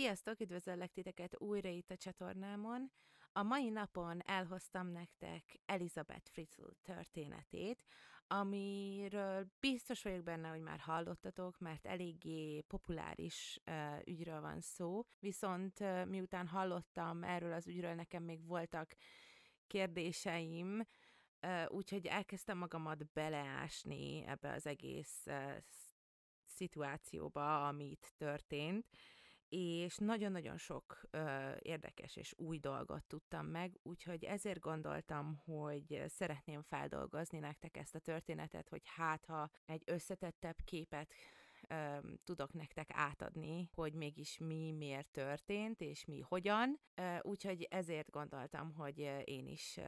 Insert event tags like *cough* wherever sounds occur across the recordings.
Sziasztok, üdvözöllek titeket újra itt a csatornámon. A mai napon elhoztam nektek Elizabeth Fritzl történetét, amiről biztos vagyok benne, hogy már hallottatok, mert eléggé populáris uh, ügyről van szó, viszont uh, miután hallottam erről az ügyről, nekem még voltak kérdéseim, uh, úgyhogy elkezdtem magamat beleásni ebbe az egész uh, szituációba, amit történt és nagyon-nagyon sok ö, érdekes és új dolgot tudtam meg, úgyhogy ezért gondoltam, hogy szeretném feldolgozni nektek ezt a történetet, hogy hát ha egy összetettebb képet ö, tudok nektek átadni, hogy mégis mi miért történt, és mi hogyan, ö, úgyhogy ezért gondoltam, hogy én is ö,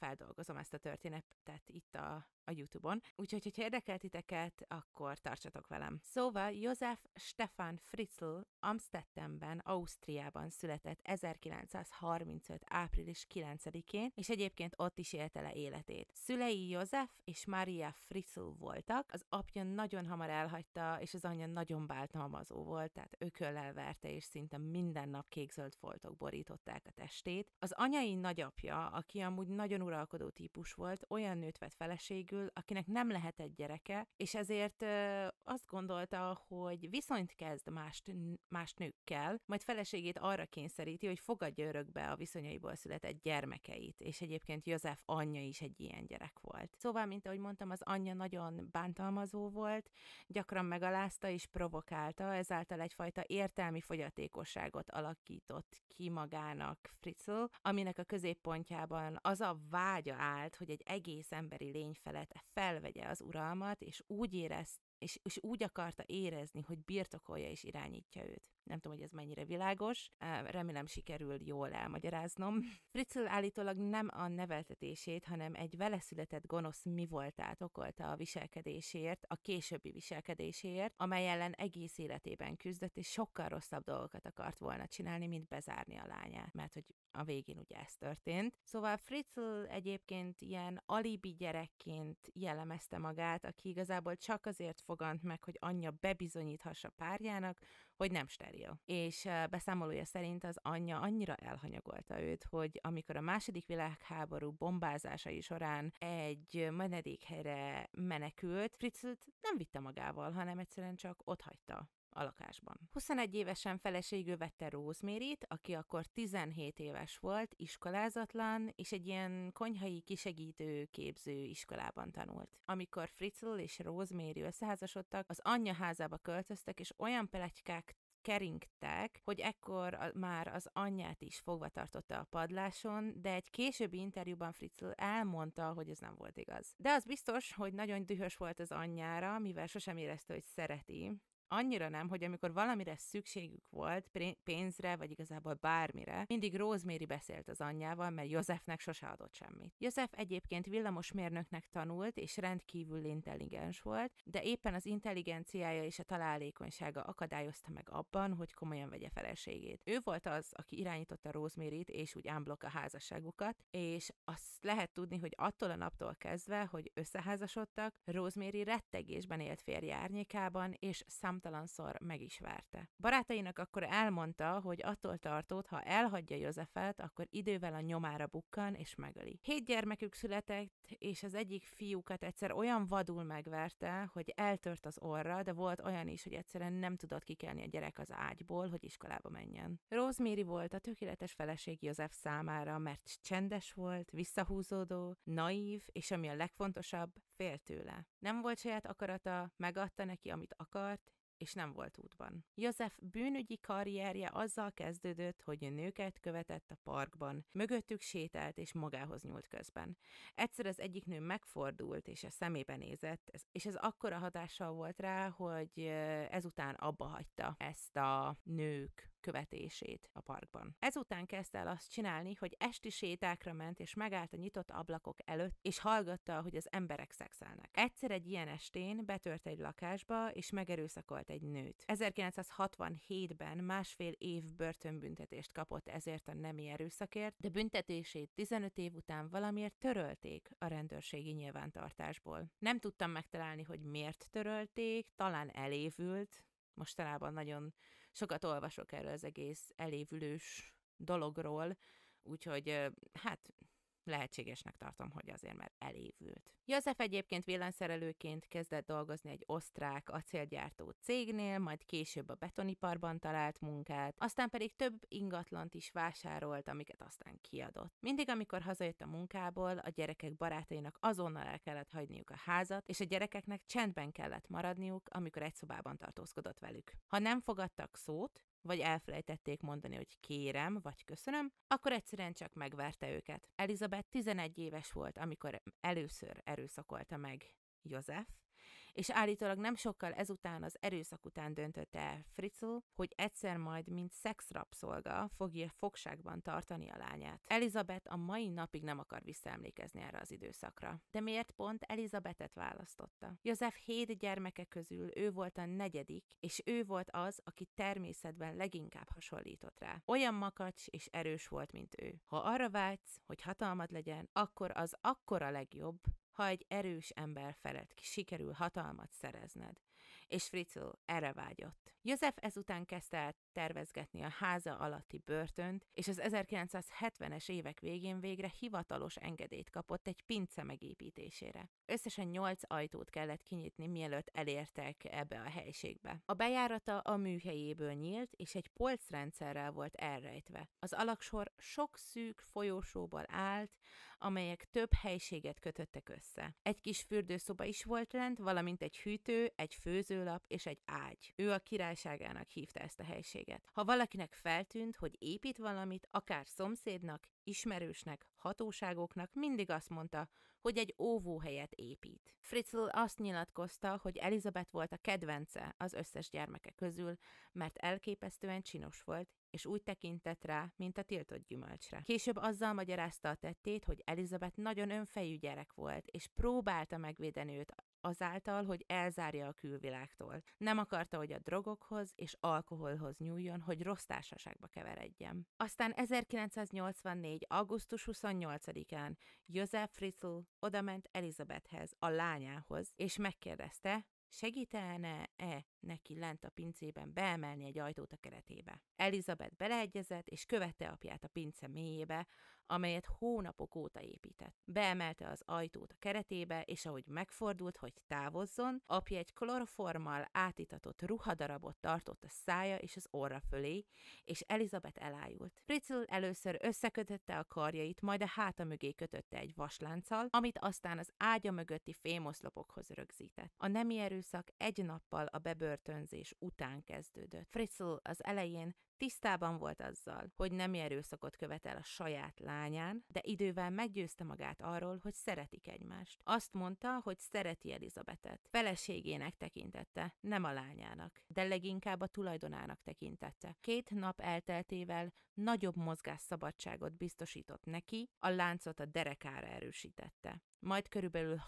feldolgozom ezt a történetet itt a, a YouTube-on. Úgyhogy, hogyha érdekel titeket, akkor tartsatok velem. Szóval József Stefan Fritzl Amstettenben, Ausztriában született 1935. április 9-én, és egyébként ott is élte le életét. Szülei József és Maria Fritzl voltak, az apja nagyon hamar elhagyta, és az anyja nagyon bántalmazó volt, tehát ököllel verte, és szinte minden nap kékzöld foltok borították a testét. Az anyai nagyapja, aki amúgy nagyon uralkodó típus volt, olyan nőt vett feleségül, akinek nem lehetett gyereke, és ezért ö, azt gondolta, hogy viszonyt kezd más, más nőkkel, majd feleségét arra kényszeríti, hogy fogadja örökbe a viszonyaiból született gyermekeit, és egyébként József anyja is egy ilyen gyerek volt. Szóval, mint ahogy mondtam, az anyja nagyon bántalmazó volt, gyakran megalázta és provokálta, ezáltal egyfajta értelmi fogyatékosságot alakított ki magának Fritzl, aminek a középpontjában az a vágya állt, hogy egy egész emberi lény felett felvegye az uralmat, és úgy érez, és, és úgy akarta érezni, hogy birtokolja és irányítja őt. Nem tudom, hogy ez mennyire világos, remélem sikerül jól elmagyaráznom. *laughs* Fritzl állítólag nem a neveltetését, hanem egy vele született gonosz mi voltát okolta a viselkedésért, a későbbi viselkedéséért, amely ellen egész életében küzdött, és sokkal rosszabb dolgokat akart volna csinálni, mint bezárni a lányát, mert hogy a végén ugye ez történt. Szóval Fritzl egyébként ilyen alibi gyerekként jellemezte magát, aki igazából csak azért fogant meg, hogy anyja bebizonyíthassa párjának, hogy nem steril. És beszámolója szerint az anyja annyira elhanyagolta őt, hogy amikor a második világháború bombázásai során egy menedékhelyre menekült, Fritzl nem vitte magával, hanem egyszerűen csak ott hagyta a lakásban. 21 évesen feleségül vette Rózmérit, aki akkor 17 éves volt, iskolázatlan, és egy ilyen konyhai kisegítő képző iskolában tanult. Amikor Fritzl és Rózméri összeházasodtak, az anyja házába költöztek, és olyan pelegykák keringtek, hogy ekkor már az anyját is fogva tartotta a padláson, de egy későbbi interjúban Fritzl elmondta, hogy ez nem volt igaz. De az biztos, hogy nagyon dühös volt az anyjára, mivel sosem érezte, hogy szereti, Annyira nem, hogy amikor valamire szükségük volt, pénzre, vagy igazából bármire, mindig Rosemary beszélt az anyjával, mert Józsefnek sose adott semmit. József egyébként villamosmérnöknek tanult, és rendkívül intelligens volt, de éppen az intelligenciája és a találékonysága akadályozta meg abban, hogy komolyan vegye feleségét. Ő volt az, aki irányította Rosemary-t, és úgy ámblok a házasságukat, és azt lehet tudni, hogy attól a naptól kezdve, hogy összeházasodtak, Rosemary rettegésben élt férje árnyékában, és szám számtalanszor meg is verte. Barátainak akkor elmondta, hogy attól tartott, ha elhagyja Józsefet, akkor idővel a nyomára bukkan és megöli. Hét gyermekük született, és az egyik fiúkat egyszer olyan vadul megverte, hogy eltört az orra, de volt olyan is, hogy egyszerűen nem tudott kikelni a gyerek az ágyból, hogy iskolába menjen. Rosemary volt a tökéletes feleség József számára, mert csendes volt, visszahúzódó, naív, és ami a legfontosabb, fél tőle. Nem volt saját akarata, megadta neki, amit akart, és nem volt útban. József bűnügyi karrierje azzal kezdődött, hogy nőket követett a parkban, mögöttük sétált és magához nyúlt közben. Egyszer az egyik nő megfordult és a szemébe nézett, és ez akkora hatással volt rá, hogy ezután abba hagyta ezt a nők követését a parkban. Ezután kezdte el azt csinálni, hogy esti sétákra ment, és megállt a nyitott ablakok előtt, és hallgatta, hogy az emberek szexelnek. Egyszer egy ilyen estén betört egy lakásba, és megerőszakolt egy nőt. 1967-ben másfél év börtönbüntetést kapott ezért a nemi erőszakért, de büntetését 15 év után valamiért törölték a rendőrségi nyilvántartásból. Nem tudtam megtalálni, hogy miért törölték, talán elévült, mostanában nagyon sokat olvasok erről az egész elévülős dologról, úgyhogy hát Lehetségesnek tartom, hogy azért, mert elévült. József egyébként villanyszerelőként kezdett dolgozni egy osztrák acélgyártó cégnél, majd később a betoniparban talált munkát, aztán pedig több ingatlant is vásárolt, amiket aztán kiadott. Mindig, amikor hazajött a munkából, a gyerekek barátainak azonnal el kellett hagyniuk a házat, és a gyerekeknek csendben kellett maradniuk, amikor egy szobában tartózkodott velük. Ha nem fogadtak szót, vagy elfelejtették mondani, hogy kérem, vagy köszönöm, akkor egyszerűen csak megverte őket. Elizabeth 11 éves volt, amikor először erőszakolta meg József, és állítólag nem sokkal ezután az erőszak után döntött el Fritzl, hogy egyszer majd, mint szexrapszolga, fogja fogságban tartani a lányát. Elizabeth a mai napig nem akar visszaemlékezni erre az időszakra. De miért pont Elizabethet választotta? József hét gyermeke közül ő volt a negyedik, és ő volt az, aki természetben leginkább hasonlított rá. Olyan makacs és erős volt, mint ő. Ha arra vágysz, hogy hatalmad legyen, akkor az akkora legjobb, ha egy erős ember felett sikerül hatalmat szerezned. És Fritzl erre vágyott. József ezután kezdte el tervezgetni a háza alatti börtönt, és az 1970-es évek végén végre hivatalos engedélyt kapott egy pince megépítésére. Összesen 8 ajtót kellett kinyitni, mielőtt elértek ebbe a helységbe. A bejárata a műhelyéből nyílt, és egy polcrendszerrel volt elrejtve. Az alaksor sok szűk folyosóból állt, amelyek több helységet kötöttek össze. Egy kis fürdőszoba is volt lent, valamint egy hűtő, egy főzőlap és egy ágy. Ő a király királyságának hívta ezt a helységet. Ha valakinek feltűnt, hogy épít valamit, akár szomszédnak, ismerősnek, hatóságoknak mindig azt mondta, hogy egy óvóhelyet épít. Fritzl azt nyilatkozta, hogy Elizabeth volt a kedvence az összes gyermeke közül, mert elképesztően csinos volt, és úgy tekintett rá, mint a tiltott gyümölcsre. Később azzal magyarázta a tettét, hogy Elizabeth nagyon önfejű gyerek volt, és próbálta megvédeni őt azáltal, hogy elzárja a külvilágtól. Nem akarta, hogy a drogokhoz és alkoholhoz nyúljon, hogy rossz társaságba keveredjem. Aztán 1984. augusztus 28-án József Fritzl odament Elizabethhez, a lányához, és megkérdezte, segítene-e neki lent a pincében beemelni egy ajtót a keretébe. Elizabeth beleegyezett, és követte apját a pince mélyébe, amelyet hónapok óta épített. Beemelte az ajtót a keretébe, és ahogy megfordult, hogy távozzon, apja egy kloroformmal átitatott ruhadarabot tartott a szája és az orra fölé, és Elizabeth elájult. Fritzl először összekötötte a karjait, majd a háta mögé kötötte egy vaslánccal, amit aztán az ágya mögötti fémoszlopokhoz rögzített. A nemi erőszak egy nappal a bebörtönzés után kezdődött. Fritzl az elején Tisztában volt azzal, hogy nem erőszakot követel a saját lányán, de idővel meggyőzte magát arról, hogy szeretik egymást. Azt mondta, hogy szereti Elizabetet. Feleségének tekintette, nem a lányának, de leginkább a tulajdonának tekintette. Két nap elteltével nagyobb mozgásszabadságot biztosított neki, a láncot a derekára erősítette majd körülbelül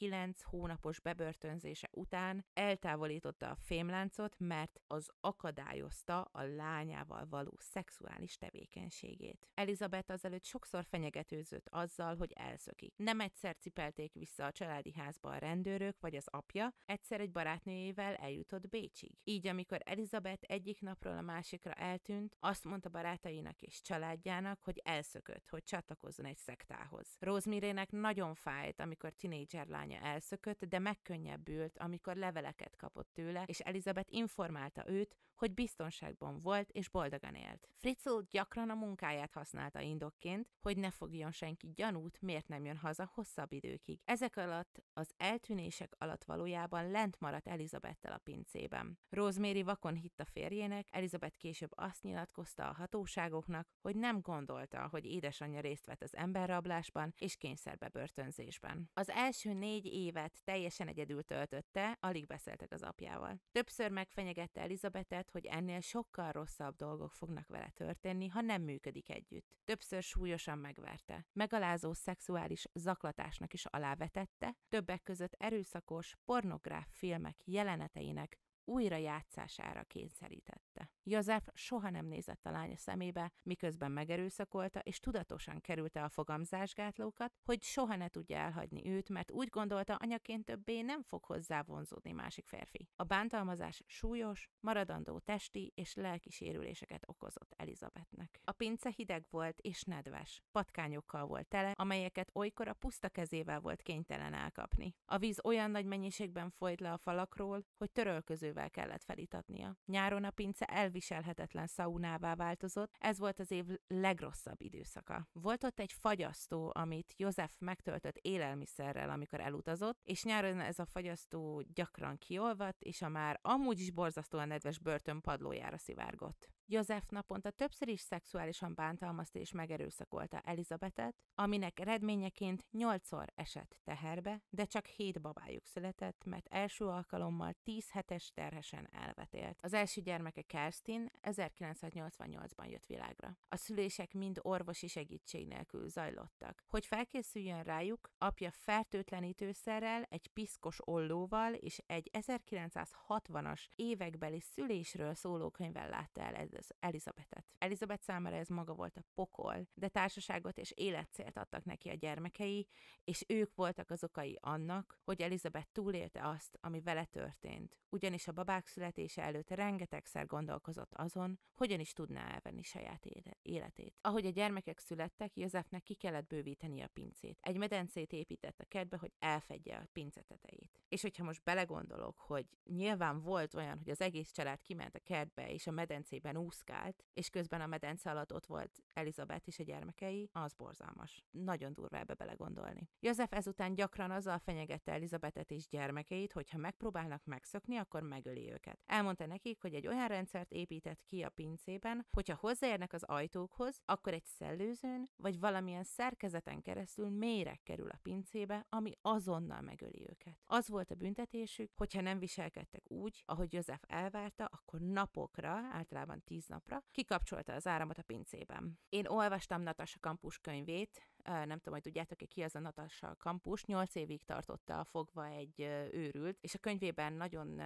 6-9 hónapos bebörtönzése után eltávolította a fémláncot, mert az akadályozta a lányával való szexuális tevékenységét. Elizabeth azelőtt sokszor fenyegetőzött azzal, hogy elszökik. Nem egyszer cipelték vissza a családi házba a rendőrök vagy az apja, egyszer egy barátnőjével eljutott Bécsig. Így, amikor Elizabeth egyik napról a másikra eltűnt, azt mondta barátainak és családjának, hogy elszökött, hogy csatlakozzon egy szektához. Rosemary-nek nagyon fáj fájt, amikor tinédzser lánya elszökött, de megkönnyebbült, amikor leveleket kapott tőle, és Elizabeth informálta őt, hogy biztonságban volt és boldogan élt. Fritzl gyakran a munkáját használta indokként, hogy ne fogjon senki gyanút, miért nem jön haza hosszabb időkig. Ezek alatt az eltűnések alatt valójában lent maradt Elizabettel a pincében. Rosemary vakon hitt a férjének, Elizabeth később azt nyilatkozta a hatóságoknak, hogy nem gondolta, hogy édesanyja részt vett az emberrablásban és kényszerbe börtönzés kezelésben. Az első négy évet teljesen egyedül töltötte, alig beszéltek az apjával. Többször megfenyegette Elizabetet, hogy ennél sokkal rosszabb dolgok fognak vele történni, ha nem működik együtt. Többször súlyosan megverte. Megalázó szexuális zaklatásnak is alávetette, többek között erőszakos, pornográf filmek jeleneteinek újra játszására kényszerítette. József soha nem nézett a lánya szemébe, miközben megerőszakolta, és tudatosan kerülte a fogamzásgátlókat, hogy soha ne tudja elhagyni őt, mert úgy gondolta, anyaként többé nem fog hozzá vonzódni másik férfi. A bántalmazás súlyos, maradandó testi és lelki sérüléseket okozott Elizabetnek. A pince hideg volt és nedves, patkányokkal volt tele, amelyeket olykor a puszta kezével volt kénytelen elkapni. A víz olyan nagy mennyiségben folyt le a falakról, hogy törölközővel pincével kellett felitatnia. Nyáron a pince elviselhetetlen szaunává változott, ez volt az év legrosszabb időszaka. Volt ott egy fagyasztó, amit József megtöltött élelmiszerrel, amikor elutazott, és nyáron ez a fagyasztó gyakran kiolvadt, és a már amúgy is borzasztóan nedves börtön padlójára szivárgott. József naponta többször is szexuálisan bántalmazta és megerőszakolta Elizabetet, aminek eredményeként nyolcszor esett teherbe, de csak hét babájuk született, mert első alkalommal 10 hetes terhesen elvetélt. Az első gyermeke Kerstin 1988-ban jött világra. A szülések mind orvosi segítség nélkül zajlottak. Hogy felkészüljön rájuk, apja fertőtlenítőszerrel, egy piszkos ollóval és egy 1960-as évekbeli szülésről szóló könyvvel látta el az Elizabetet. Elizabeth számára ez maga volt a pokol, de társaságot és életcélt adtak neki a gyermekei, és ők voltak az okai annak, hogy Elizabeth túlélte azt, ami vele történt. Ugyanis a babák születése előtt rengetegszer gondolkozott azon, hogyan is tudná elvenni saját életét. Ahogy a gyermekek születtek, Józsefnek ki kellett bővíteni a pincét. Egy medencét épített a kertbe, hogy elfedje a pince tetejét. És hogyha most belegondolok, hogy nyilván volt olyan, hogy az egész család kiment a kertbe, és a medencében úgy úszkált, és közben a medence alatt ott volt Elizabeth és a gyermekei, az borzalmas. Nagyon durva ebbe belegondolni. József ezután gyakran azzal fenyegette Elizabetet és gyermekeit, hogy ha megpróbálnak megszökni, akkor megöli őket. Elmondta nekik, hogy egy olyan rendszert épített ki a pincében, hogyha hozzáérnek az ajtókhoz, akkor egy szellőzőn vagy valamilyen szerkezeten keresztül mélyre kerül a pincébe, ami azonnal megöli őket. Az volt a büntetésük, hogyha nem viselkedtek úgy, ahogy József elvárta, akkor napokra, általában tíz napra, kikapcsolta az áramot a pincében. Én olvastam Natasha Kampus könyvét, nem tudom, hogy tudjátok-e ki az a Natasha Kampus, nyolc évig tartotta a fogva egy őrült, és a könyvében nagyon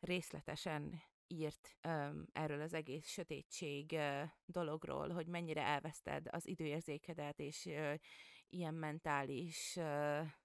részletesen írt um, erről az egész sötétség uh, dologról, hogy mennyire elveszted az időérzékedet, és uh, ilyen mentális,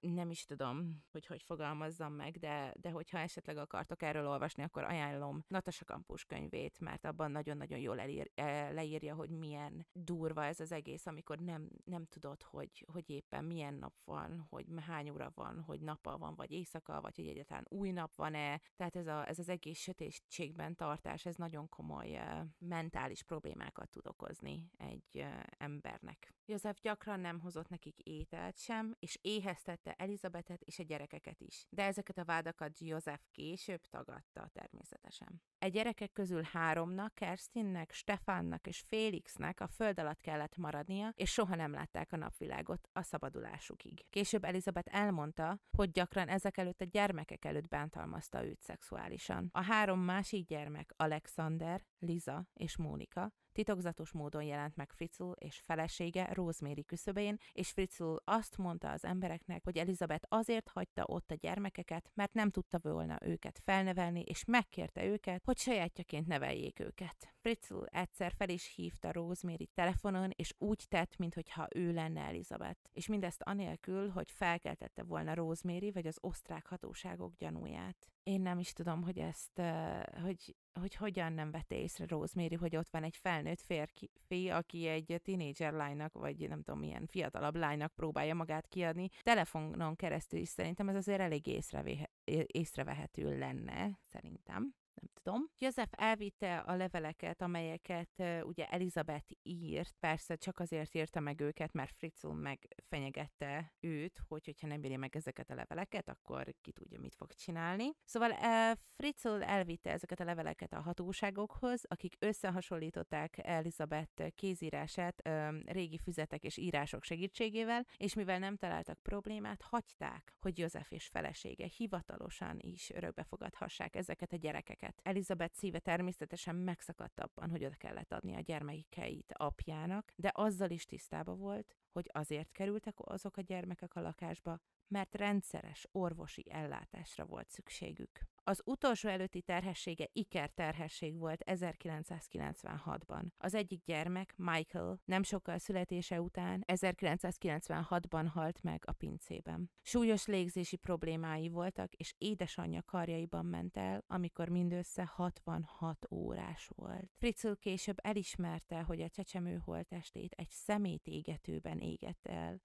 nem is tudom, hogy hogy fogalmazzam meg, de, de hogyha esetleg akartok erről olvasni, akkor ajánlom Natasa Kampus könyvét, mert abban nagyon-nagyon jól elír, e, leírja, hogy milyen durva ez az egész, amikor nem, nem tudod, hogy, hogy éppen milyen nap van, hogy hány óra van, hogy nappal van, vagy éjszaka, vagy hogy egyáltalán új nap van-e. Tehát ez, a, ez az egész sötétségben tartás, ez nagyon komoly mentális problémákat tud okozni egy embernek. József gyakran nem hozott neki egyik ételt sem, és éheztette Elizabetet és a gyerekeket is. De ezeket a vádakat Joseph később tagadta természetesen. A e gyerekek közül háromnak, Kerstinnek, Stefánnak és Félixnek a föld alatt kellett maradnia, és soha nem látták a napvilágot a szabadulásukig. Később Elizabeth elmondta, hogy gyakran ezek előtt a gyermekek előtt bántalmazta őt szexuálisan. A három másik gyermek, Alexander, Liza és Mónika titokzatos módon jelent meg Fritzl és felesége Rosemary küszöbén, és Fritzl azt mondta az embereknek, hogy Elizabeth azért hagyta ott a gyermekeket, mert nem tudta volna őket felnevelni, és megkérte őket, hogy sajátjaként neveljék őket. Fritzl egyszer fel is hívta Rosemary telefonon, és úgy tett, mintha ő lenne Elizabeth. És mindezt anélkül, hogy felkeltette volna Rosemary vagy az osztrák hatóságok gyanúját én nem is tudom, hogy ezt, eh, hogy, hogy hogyan nem vette észre Rosemary, hogy ott van egy felnőtt férfi, fi, aki egy teenager lánynak, vagy nem tudom, milyen fiatalabb lánynak próbálja magát kiadni. Telefonon keresztül is szerintem ez azért elég észrevehető lenne, szerintem nem tudom. József elvitte a leveleket, amelyeket ugye Elizabeth írt, persze csak azért írta meg őket, mert Fritzl megfenyegette őt, hogy hogyha nem írja meg ezeket a leveleket, akkor ki tudja, mit fog csinálni. Szóval Fritzl elvitte ezeket a leveleket a hatóságokhoz, akik összehasonlították Elizabeth kézírását régi füzetek és írások segítségével, és mivel nem találtak problémát, hagyták, hogy József és felesége hivatalosan is örökbefogadhassák ezeket a gyerekeket gyermeket. Elizabeth szíve természetesen megszakadt abban, hogy oda kellett adni a gyermekeit apjának, de azzal is tisztába volt, hogy azért kerültek azok a gyermekek a lakásba, mert rendszeres orvosi ellátásra volt szükségük. Az utolsó előtti terhessége terhesség volt 1996-ban. Az egyik gyermek, Michael, nem sokkal születése után 1996-ban halt meg a pincében. Súlyos légzési problémái voltak, és édesanyja karjaiban ment el, amikor mindössze 66 órás volt. Fritzl később elismerte, hogy a csecsemő holtestét egy szemét égetőben égett el,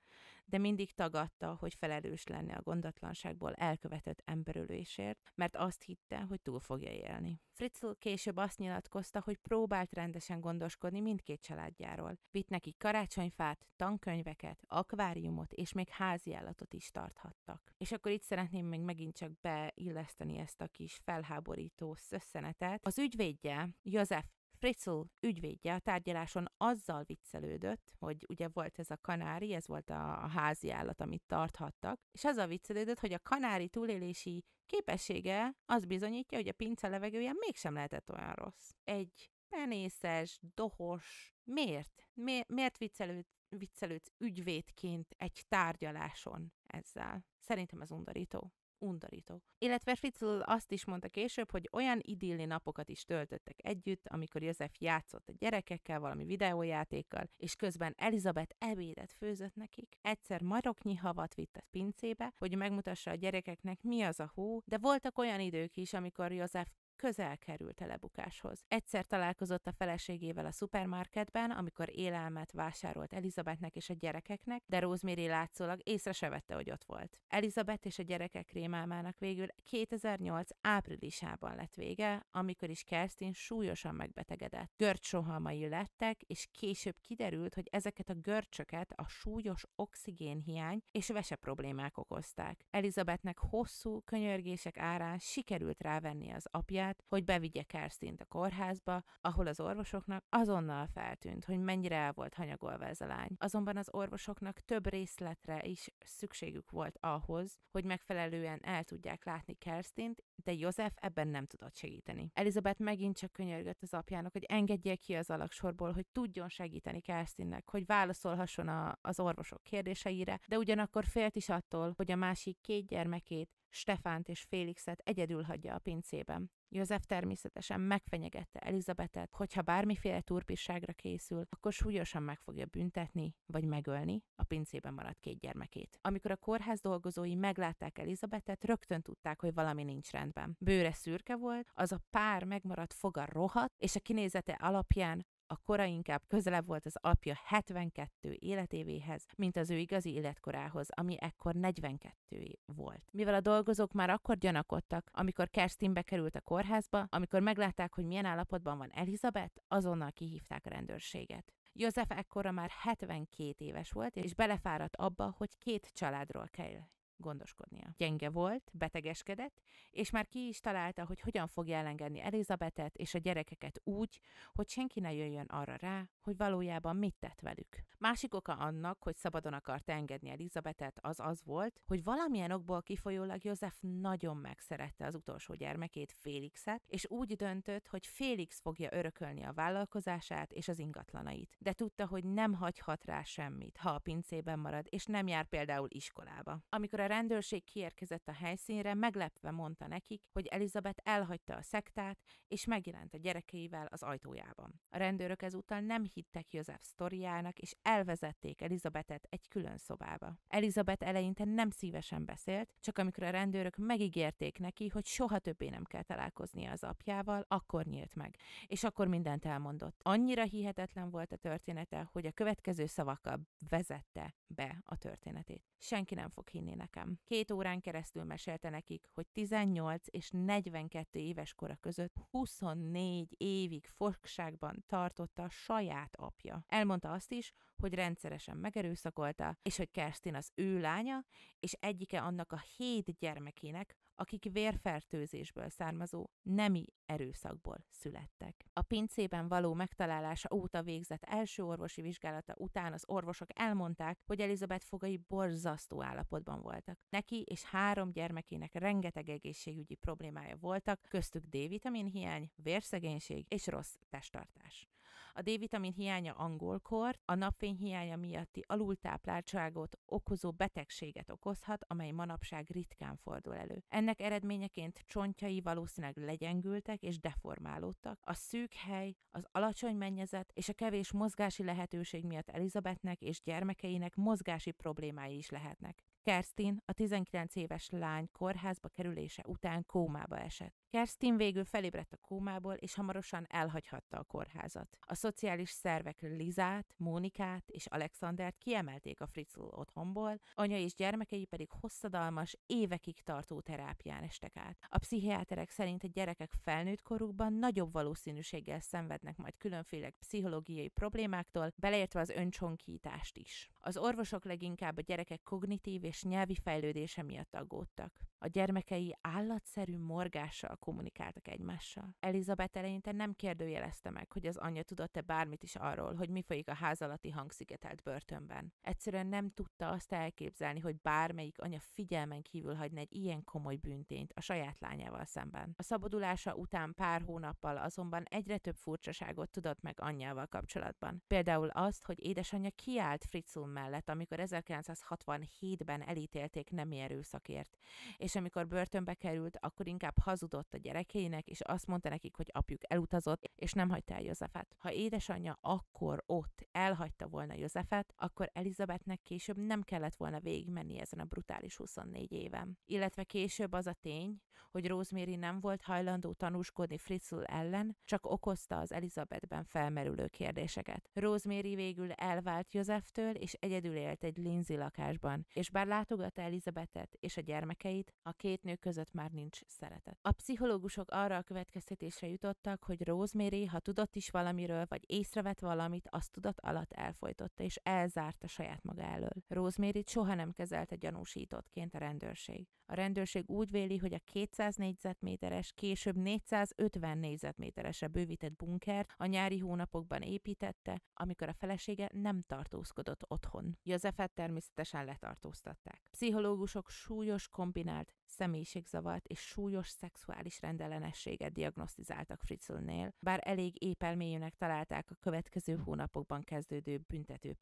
de mindig tagadta, hogy felelős lenne a gondatlanságból elkövetett emberölésért, mert azt hitte, hogy túl fogja élni. Fritzl később azt nyilatkozta, hogy próbált rendesen gondoskodni mindkét családjáról. Vitt neki karácsonyfát, tankönyveket, akváriumot és még háziállatot is tarthattak. És akkor itt szeretném még megint csak beilleszteni ezt a kis felháborító szösszenetet. Az ügyvédje, József Fritzl ügyvédje a tárgyaláson azzal viccelődött, hogy ugye volt ez a kanári, ez volt a, a házi állat, amit tarthattak, és azzal viccelődött, hogy a kanári túlélési képessége az bizonyítja, hogy a pince levegője mégsem lehetett olyan rossz. Egy penészes, dohos, miért? Mi, miért viccelőd, viccelődsz ügyvédként egy tárgyaláson ezzel? Szerintem ez undorító undorító. Illetve Fritzl azt is mondta később, hogy olyan idilli napokat is töltöttek együtt, amikor József játszott a gyerekekkel valami videójátékkal, és közben Elizabeth ebédet főzött nekik. Egyszer maroknyi havat vitt a pincébe, hogy megmutassa a gyerekeknek mi az a hó, de voltak olyan idők is, amikor József közel került a lebukáshoz. Egyszer találkozott a feleségével a szupermarketben, amikor élelmet vásárolt Elizabethnek és a gyerekeknek, de Rosemary látszólag észre se vette, hogy ott volt. Elizabeth és a gyerekek rémálmának végül 2008 áprilisában lett vége, amikor is Kerstin súlyosan megbetegedett. Görcsohamai lettek, és később kiderült, hogy ezeket a görcsöket a súlyos oxigénhiány és vese problémák okozták. Elizabethnek hosszú könyörgések árán sikerült rávenni az apját, magát, hogy bevigye Kerstint a kórházba, ahol az orvosoknak azonnal feltűnt, hogy mennyire el volt hanyagolva ez a lány. Azonban az orvosoknak több részletre is szükségük volt ahhoz, hogy megfelelően el tudják látni Kerstint, de József ebben nem tudott segíteni. Elizabeth megint csak könyörgött az apjának, hogy engedje ki az alaksorból, hogy tudjon segíteni Kerstinnek, hogy válaszolhasson a, az orvosok kérdéseire, de ugyanakkor félt is attól, hogy a másik két gyermekét Stefánt és Félixet egyedül hagyja a pincében. József természetesen megfenyegette Elizabetet, hogyha bármiféle turpisságra készül, akkor súlyosan meg fogja büntetni, vagy megölni a pincében maradt két gyermekét. Amikor a kórház dolgozói meglátták Elizabetet, rögtön tudták, hogy valami nincs rendben. Bőre szürke volt, az a pár megmaradt foga rohadt, és a kinézete alapján a kora inkább közelebb volt az apja 72 életévéhez, mint az ő igazi életkorához, ami ekkor 42 volt. Mivel a dolgozók már akkor gyanakodtak, amikor Kerstin bekerült a kórházba, amikor meglátták, hogy milyen állapotban van Elizabeth, azonnal kihívták a rendőrséget. József ekkora már 72 éves volt, és belefáradt abba, hogy két családról kell gondoskodnia. Gyenge volt, betegeskedett, és már ki is találta, hogy hogyan fogja elengedni Elizabetet és a gyerekeket úgy, hogy senki ne jöjjön arra rá, hogy valójában mit tett velük. Másik oka annak, hogy szabadon akart engedni Elizabetet, az az volt, hogy valamilyen okból kifolyólag József nagyon megszerette az utolsó gyermekét, Félixet, és úgy döntött, hogy Félix fogja örökölni a vállalkozását és az ingatlanait. De tudta, hogy nem hagyhat rá semmit, ha a pincében marad, és nem jár például iskolába. Amikor a rendőrség kiérkezett a helyszínre, meglepve mondta nekik, hogy Elizabeth elhagyta a szektát, és megjelent a gyerekeivel az ajtójában. A rendőrök ezúttal nem hittek József sztoriának, és elvezették Elizabetet egy külön szobába. Elizabeth eleinte nem szívesen beszélt, csak amikor a rendőrök megígérték neki, hogy soha többé nem kell találkoznia az apjával, akkor nyílt meg, és akkor mindent elmondott. Annyira hihetetlen volt a története, hogy a következő szavakkal vezette be a történetét. Senki nem fog hinni nekem nekem. Két órán keresztül mesélte nekik, hogy 18 és 42 éves kora között 24 évig fogságban tartotta a saját apja. Elmondta azt is, hogy rendszeresen megerőszakolta, és hogy Kerstin az ő lánya, és egyike annak a hét gyermekének, akik vérfertőzésből származó nemi erőszakból születtek. A pincében való megtalálása óta végzett első orvosi vizsgálata után az orvosok elmondták, hogy Elizabeth fogai borzasztó állapotban voltak. Neki és három gyermekének rengeteg egészségügyi problémája voltak, köztük D-vitamin hiány, vérszegénység és rossz testtartás. A D-vitamin hiánya angolkor, a napfény hiánya miatti alultápláltságot okozó betegséget okozhat, amely manapság ritkán fordul elő. Ennek eredményeként csontjai valószínűleg legyengültek és deformálódtak. A szűk hely, az alacsony mennyezet és a kevés mozgási lehetőség miatt Elizabethnek és gyermekeinek mozgási problémái is lehetnek. Kerstin, a 19 éves lány kórházba kerülése után kómába esett. Kerstin végül felébredt a kómából, és hamarosan elhagyhatta a kórházat. A szociális szervek Lizát, Mónikát és Alexandert kiemelték a Fritzl otthonból, anya és gyermekei pedig hosszadalmas, évekig tartó terápián estek át. A pszichiáterek szerint a gyerekek felnőtt korukban nagyobb valószínűséggel szenvednek majd különféle pszichológiai problémáktól, beleértve az öncsonkítást is. Az orvosok leginkább a gyerekek kognitív és nyelvi fejlődése miatt aggódtak. A gyermekei állatszerű morgással kommunikáltak egymással. Elizabeth eleinte nem kérdőjelezte meg, hogy az anyja tudott-e bármit is arról, hogy mi folyik a ház alatti hangszigetelt börtönben. Egyszerűen nem tudta azt elképzelni, hogy bármelyik anya figyelmen kívül hagyna egy ilyen komoly büntényt a saját lányával szemben. A szabadulása után pár hónappal azonban egyre több furcsaságot tudott meg anyjával kapcsolatban. Például azt, hogy édesanyja kiállt Fritzul mellett, amikor 1967-ben elítélték nemi erőszakért, és amikor börtönbe került, akkor inkább hazudott a gyerekeinek, és azt mondta nekik, hogy apjuk elutazott, és nem hagyta el Józsefet. Ha édesanyja akkor ott elhagyta volna Józsefet, akkor Elizabethnek később nem kellett volna végigmenni ezen a brutális 24 éven. Illetve később az a tény, hogy Rosemary nem volt hajlandó tanúskodni Fritzl ellen, csak okozta az Elizabethben felmerülő kérdéseket. Rosemary végül elvált Józseftől, és egyedül élt egy Lindsay lakásban, és bár látogatta Elizabethet és a gyermekeit, a két nő között már nincs szeretet. A pszichológusok arra a következtetésre jutottak, hogy Rosemary, ha tudott is valamiről, vagy észrevett valamit, azt tudat alatt elfolytotta, és elzárta saját maga elől. rosemary soha nem kezelte gyanúsítottként a rendőrség. A rendőrség úgy véli, hogy a 200 négyzetméteres, később 450 négyzetméteresre bővített bunker a nyári hónapokban építette, amikor a felesége nem tartózkodott otthon otthon. Józsefet természetesen letartóztatták. Pszichológusok súlyos kombinált személyiségzavart és súlyos szexuális rendellenességet diagnosztizáltak Fritzlnél, bár elég épelmélyűnek találták a következő hónapokban kezdődő büntető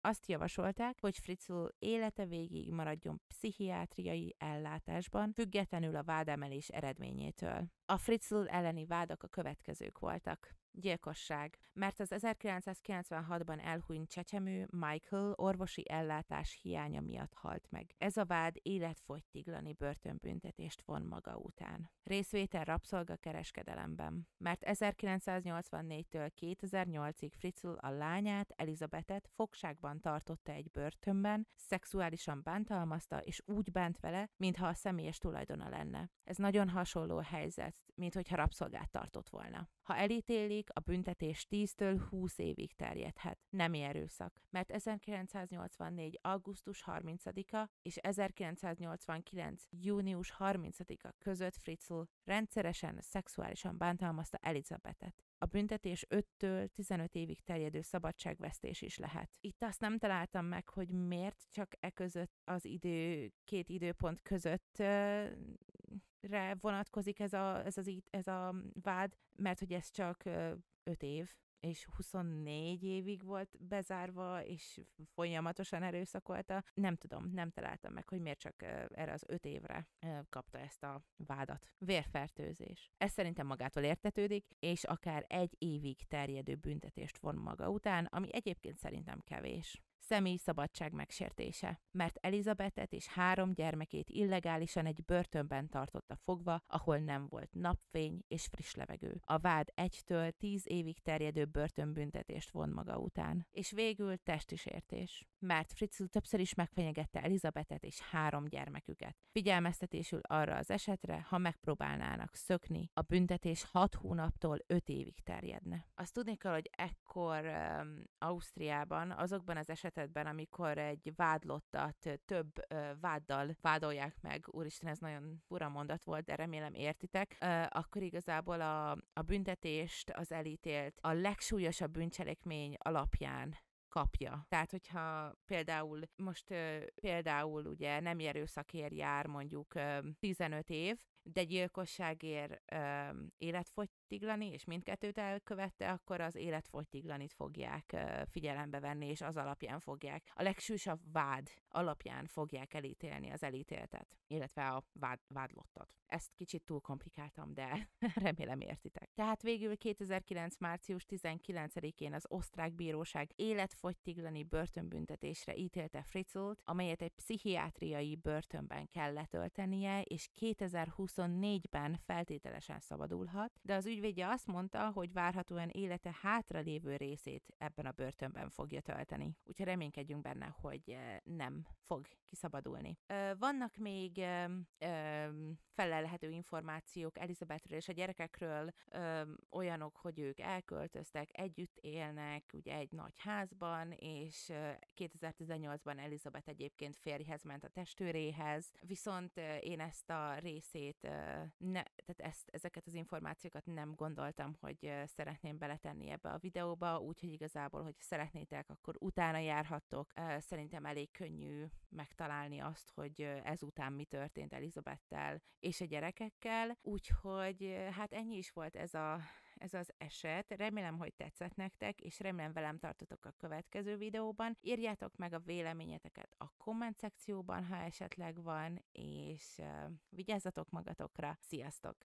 Azt javasolták, hogy Fritzl élete végig maradjon pszichiátriai ellátásban, függetlenül a vádemelés eredményétől. A Fritzl elleni vádak a következők voltak. Gyilkosság. Mert az 1996-ban elhunyt csecsemő Michael orvosi ellátás hiánya miatt halt meg. Ez a vád életfogytiglani börtönbüntetést von maga után. Részvétel kereskedelemben. Mert 1984-től 2008-ig Fritzl a lányát, Elizabetet fogságban tartotta egy börtönben, szexuálisan bántalmazta és úgy bánt vele, mintha a személyes tulajdona lenne. Ez nagyon hasonló helyzet, mint hogyha rabszolgát tartott volna. Ha elítélik, pedig a büntetés 10-től 20 évig terjedhet. Nemi erőszak, mert 1984. augusztus 30-a és 1989. június 30-a között Fritzl rendszeresen szexuálisan bántalmazta Elizabetet. A büntetés 5-től 15 évig terjedő szabadságvesztés is lehet. Itt azt nem találtam meg, hogy miért csak e között az idő, két időpont között re vonatkozik ez, a, ez, az, ez a vád, mert hogy ez csak 5 év, és 24 évig volt bezárva, és folyamatosan erőszakolta. Nem tudom, nem találtam meg, hogy miért csak erre az 5 évre kapta ezt a vádat. Vérfertőzés. Ez szerintem magától értetődik, és akár egy évig terjedő büntetést von maga után, ami egyébként szerintem kevés személy szabadság megsértése, mert Elizabetet és három gyermekét illegálisan egy börtönben tartotta fogva, ahol nem volt napfény és friss levegő. A vád egytől tíz évig terjedő börtönbüntetést von maga után. És végül testisértés, mert Fritzl többször is megfenyegette Elizabetet és három gyermeküket. Figyelmeztetésül arra az esetre, ha megpróbálnának szökni, a büntetés hat hónaptól öt évig terjedne. Azt tudni kell, hogy ekkor um, Ausztriában azokban az esetekben, történetedben, amikor egy vádlottat több váddal vádolják meg, úristen, ez nagyon fura mondat volt, de remélem értitek, akkor igazából a, a büntetést az elítélt a legsúlyosabb bűncselekmény alapján kapja. Tehát, hogyha például most például ugye nem erőszakért jár mondjuk 15 év, de gyilkosságért életfogy fogytiglanni, és mindkettőt elkövette, akkor az életfogytiglanit fogják figyelembe venni, és az alapján fogják, a legsúlyosabb vád alapján fogják elítélni az elítéltet, illetve a vád, vádlottat. Ezt kicsit túl komplikáltam, de *laughs* remélem értitek. Tehát végül 2009. március 19-én az osztrák bíróság életfogytiglani börtönbüntetésre ítélte Fritzelt, amelyet egy pszichiátriai börtönben kell letöltenie, és 2024-ben feltételesen szabadulhat, de az ügy ügyvédje azt mondta, hogy várhatóan élete hátralévő részét ebben a börtönben fogja tölteni. Úgyhogy reménykedjünk benne, hogy nem fog kiszabadulni. Vannak még felelhető információk Elizabethről és a gyerekekről, olyanok, hogy ők elköltöztek, együtt élnek, ugye egy nagy házban, és 2018-ban Elizabeth egyébként férjhez ment a testőréhez, viszont én ezt a részét, ne, tehát ezt, ezeket az információkat nem nem gondoltam, hogy szeretném beletenni ebbe a videóba, úgyhogy igazából, hogy szeretnétek, akkor utána járhattok. Szerintem elég könnyű megtalálni azt, hogy ezután mi történt Elizabettel és a gyerekekkel, úgyhogy hát ennyi is volt ez, a, ez az eset. Remélem, hogy tetszett nektek, és remélem velem tartotok a következő videóban. Írjátok meg a véleményeteket a komment szekcióban, ha esetleg van, és vigyázzatok magatokra. Sziasztok!